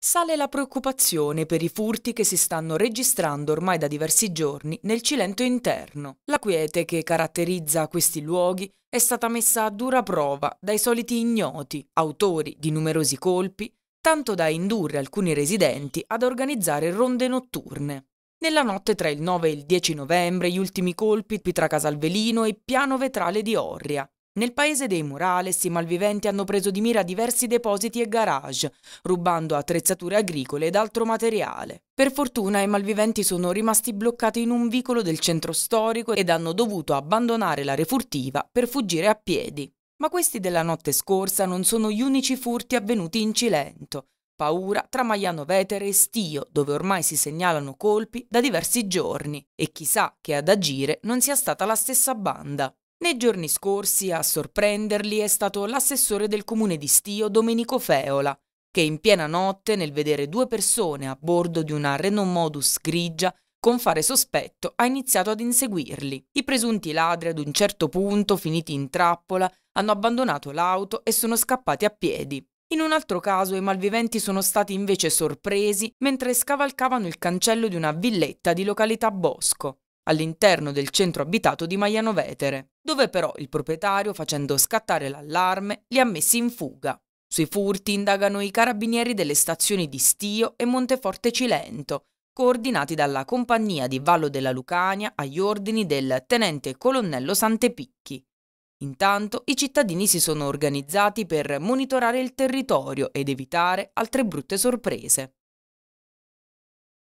Sale la preoccupazione per i furti che si stanno registrando ormai da diversi giorni nel Cilento interno. La quiete che caratterizza questi luoghi è stata messa a dura prova dai soliti ignoti, autori di numerosi colpi, tanto da indurre alcuni residenti ad organizzare ronde notturne. Nella notte tra il 9 e il 10 novembre gli ultimi colpi tra Casalvelino e Piano Vetrale di Orria, nel paese dei murales i malviventi hanno preso di mira diversi depositi e garage, rubando attrezzature agricole ed altro materiale. Per fortuna i malviventi sono rimasti bloccati in un vicolo del centro storico ed hanno dovuto abbandonare la refurtiva per fuggire a piedi. Ma questi della notte scorsa non sono gli unici furti avvenuti in Cilento. Paura tra Maiano Vetere e Stio, dove ormai si segnalano colpi da diversi giorni, e chissà che ad agire non sia stata la stessa banda. Nei giorni scorsi a sorprenderli è stato l'assessore del comune di Stio Domenico Feola, che in piena notte nel vedere due persone a bordo di una Renault Modus grigia con fare sospetto ha iniziato ad inseguirli. I presunti ladri ad un certo punto, finiti in trappola, hanno abbandonato l'auto e sono scappati a piedi. In un altro caso i malviventi sono stati invece sorpresi mentre scavalcavano il cancello di una villetta di località Bosco all'interno del centro abitato di Maiano Vetere, dove però il proprietario, facendo scattare l'allarme, li ha messi in fuga. Sui furti indagano i carabinieri delle stazioni di Stio e Monteforte Cilento, coordinati dalla compagnia di Vallo della Lucania agli ordini del tenente colonnello Santepicchi. Intanto i cittadini si sono organizzati per monitorare il territorio ed evitare altre brutte sorprese.